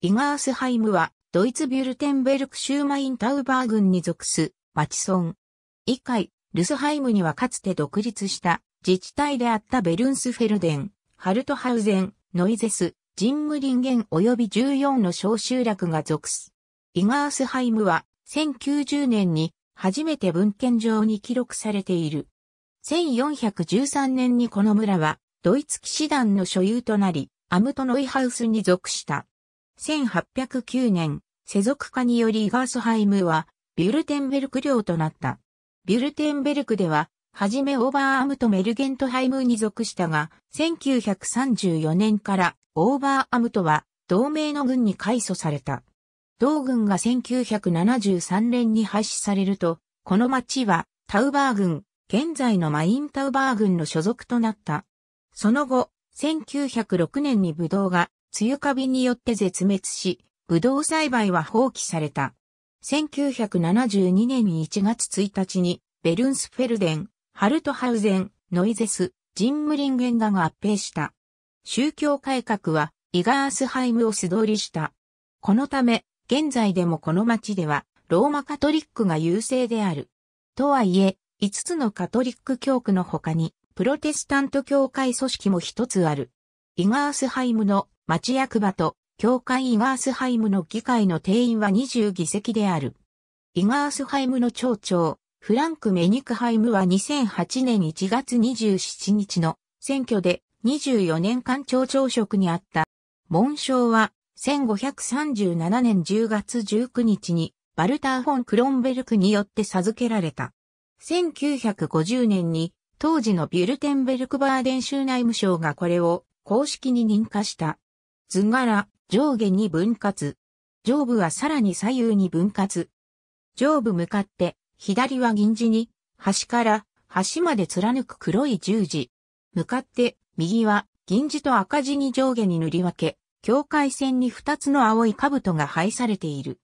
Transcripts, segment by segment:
イガースハイムは、ドイツビュルテンベルクシューマインタウバー郡に属す、町村。以下、ルスハイムにはかつて独立した自治体であったベルンスフェルデン、ハルトハウゼン、ノイゼス、ジンムリンゲン及び14の小集落が属す。イガースハイムは、1090年に初めて文献上に記録されている。1413年にこの村は、ドイツ騎士団の所有となり、アムトノイハウスに属した。1809年、世俗化によりイガースハイムは、ビュルテンベルク領となった。ビュルテンベルクでは、はじめオーバーアムとメルゲントハイムに属したが、1934年からオーバーアムとは同盟の軍に改組された。同軍が1973年に廃止されると、この町はタウバー軍、現在のマインタウバー軍の所属となった。その後、1906年にブドウが梅雨カビによって絶滅し、ブドウ栽培は放棄された。1972年1月1日に、ベルンスフェルデン、ハルトハウゼン、ノイゼス、ジンムリンゲンガが合併した。宗教改革は、イガースハイムを素通りした。このため、現在でもこの町では、ローマカトリックが優勢である。とはいえ、5つのカトリック教区の他に、プロテスタント教会組織も一つある。イガースハイムの町役場と教会イガースハイムの議会の定員は20議席である。イガースハイムの町長、フランク・メニクハイムは2008年1月27日の選挙で24年間町長職にあった。紋章は1537年10月19日にバルター・フォン・クロンベルクによって授けられた。1950年に当時のビュルテンベルクバーデン州内務省がこれを公式に認可した。図柄、上下に分割。上部はさらに左右に分割。上部向かって、左は銀字に、端から端まで貫く黒い十字。向かって、右は銀字と赤字に上下に塗り分け、境界線に二つの青い兜が配されている。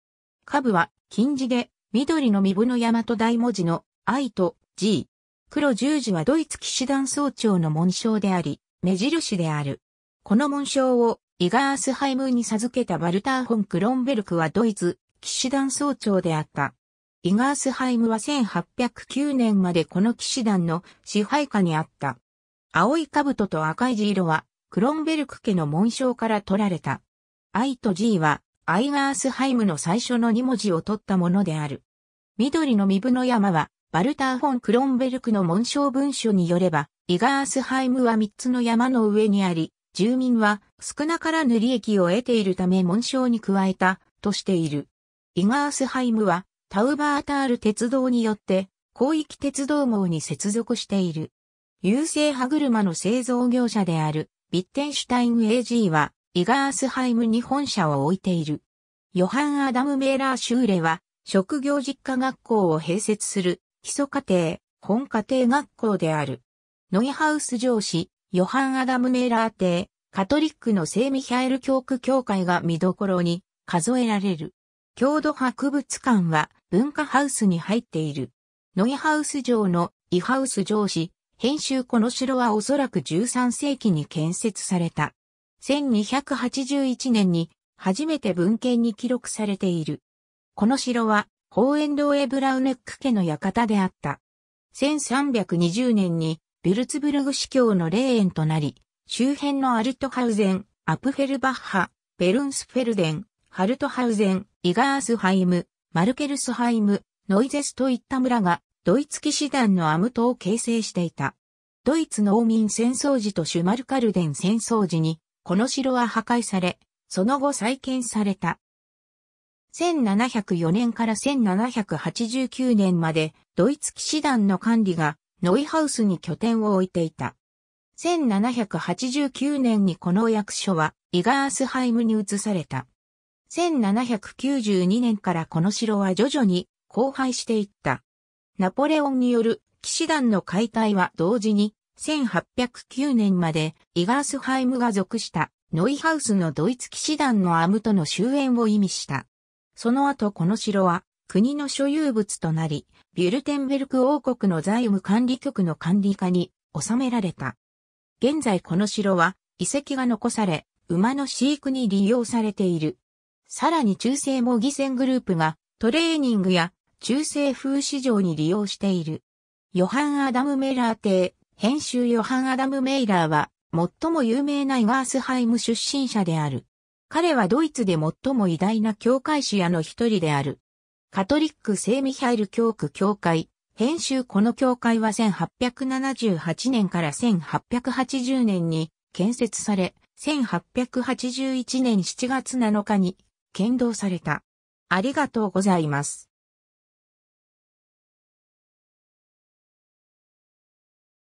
兜は、金字で、緑の身分の山と大文字の I と G。黒十字はドイツ騎士団総長の紋章であり、目印である。この紋章をイガースハイムに授けたバルター・ホン・クロンベルクはドイツ、騎士団総長であった。イガースハイムは1809年までこの騎士団の支配下にあった。青い兜と赤い地色は、クロンベルク家の紋章から取られた。I と G は、アイガースハイムの最初の2文字を取ったものである。緑の身分の山は、バルター・ホン・クロンベルクの紋章文書によれば、イガースハイムは3つの山の上にあり、住民は少なからぬ利益を得ているため紋章に加えたとしている。イガースハイムはタウバータール鉄道によって広域鉄道網に接続している。優勢歯車の製造業者であるビッテンシュタイン AG はイガースハイムに本社を置いている。ヨハン・アダム・メーラー・シューレは職業実家学校を併設する基礎家庭、本家庭学校である。ノイハウス上司、ヨハン・アダム・メーラー邸、カトリックの聖ミヒャエル教区教会が見どころに数えられる。郷土博物館は文化ハウスに入っている。ノイハウス城のイハウス城市、編集この城はおそらく13世紀に建設された。1281年に初めて文献に記録されている。この城は、ホーエンドウェブラウネック家の館であった。1320年にベルツブルグ司教の霊園となり、周辺のアルトハウゼン、アプフェルバッハ、ベルンスフェルデン、ハルトハウゼン、イガースハイム、マルケルスハイム、ノイゼスといった村が、ドイツ騎士団のアムトを形成していた。ドイツ農民戦争時とシュマルカルデン戦争時に、この城は破壊され、その後再建された。1704年から1789年まで、ドイツ騎士団の管理がノイハウスに拠点を置いていた。1789年にこの役所はイガースハイムに移された。1792年からこの城は徐々に荒廃していった。ナポレオンによる騎士団の解体は同時に1809年までイガースハイムが属したノイハウスのドイツ騎士団のアムとの終焉を意味した。その後この城は国の所有物となり、ビュルテンベルク王国の財務管理局の管理下に収められた。現在この城は遺跡が残され、馬の飼育に利用されている。さらに中世模擬戦グループがトレーニングや中世風市場に利用している。ヨハン・アダム・メイラー邸、編集ヨハン・アダム・メイラーは最も有名なイガースハイム出身者である。彼はドイツで最も偉大な教会主屋の一人である。カトリック聖ミハイル教区教会、編集この教会は1878年から1880年に建設され、1881年7月7日に剣道された。ありがとうございます。